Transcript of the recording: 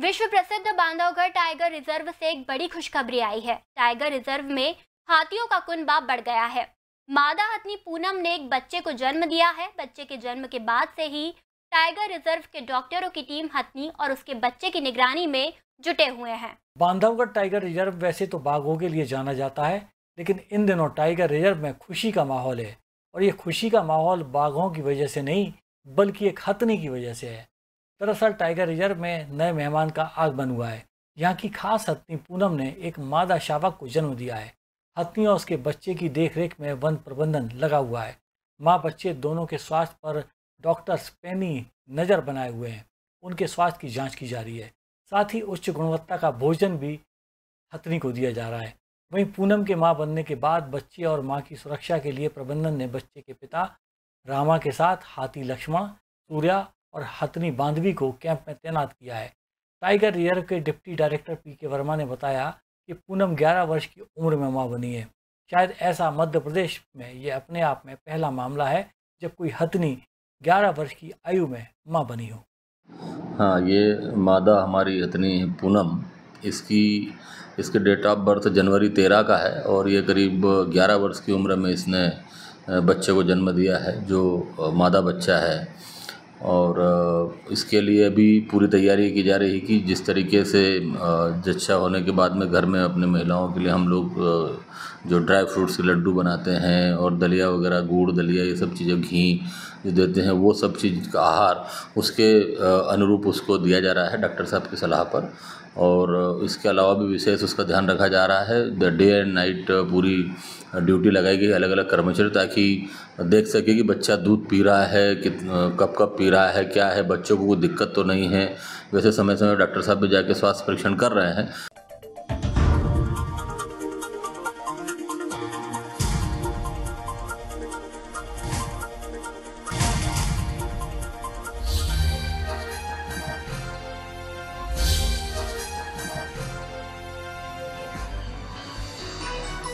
विश्व प्रसिद्ध Bandhavgarh tiger reserve से एक बड़ी खुशखबरी आई है टाइगर रिजर्व में हाथियों का कुनबा बढ़ गया है मादा हथनी पूनम ने एक बच्चे को जन्म दिया है बच्चे के जन्म के बाद से ही टाइगर रिजर्व के डॉक्टरों की टीम हथनी और उसके बच्चे की निगरानी में जुटे हुए हैं बांधवगढ़ टाइगर रिजर्व वैसे तो बाघों के लिए जाना जाता है लेकिन इन दिनों टाइगर रिजर्व में खुशी का माहौल है और ये खुशी का माहौल बाघों की वजह से नहीं बल्कि एक हथनी की वजह से है दरअसल टाइगर रिजर्व में नए मेहमान का आगमन हुआ है यहाँ की खास हथनी पूनम ने एक मादा शावक को जन्म दिया है हथनी और उसके बच्चे की देखरेख में वन प्रबंधन लगा हुआ है माँ बच्चे दोनों के स्वास्थ्य पर डॉक्टर्स पैनी नज़र बनाए हुए हैं उनके स्वास्थ्य की जांच की जा रही है साथ ही उच्च गुणवत्ता का भोजन भी हथनी को दिया जा रहा है वहीं पूनम के माँ बनने के बाद बच्चे और माँ की सुरक्षा के लिए प्रबंधन ने बच्चे के पिता रामा के साथ हाथी लक्ष्मण सूर्या और हथनी बांधवी को कैंप में तैनात किया है टाइगर रिजर्व के deputy director P K Verma ने बताया कि पूनम 11 वर्ष की उम्र में मां बनी है शायद ऐसा मध्य प्रदेश में यह अपने आप में पहला मामला है जब कोई हथनी 11 वर्ष की आयु में मां बनी हो हाँ ये मादा हमारी हथनी है पूनम इसकी इसके डेट ऑफ बर्थ जनवरी तेरह का है और ये करीब ग्यारह वर्ष की उम्र में इसने बच्चे को जन्म दिया है जो मादा बच्चा है और इसके लिए अभी पूरी तैयारी की जा रही है कि जिस तरीके से जच्छा होने के बाद में घर में अपने महिलाओं के लिए हम लोग जो ड्राई फ्रूट्स के लड्डू बनाते हैं और दलिया वगैरह गुड़ दलिया ये सब चीज़ें घी जो देते हैं वो सब चीज़ का आहार उसके अनुरूप उसको दिया जा रहा है डॉक्टर साहब की सलाह पर और इसके अलावा भी विशेष उसका ध्यान रखा जा रहा है डे एंड नाइट पूरी ड्यूटी लगाई गई अलग अलग कर्मचारी ताकि देख सके कि बच्चा दूध पी रहा है कित कब कब पी रहा है क्या है बच्चों को कोई दिक्कत तो नहीं है वैसे समय समय डॉक्टर साहब भी जाके स्वास्थ्य परीक्षण कर रहे हैं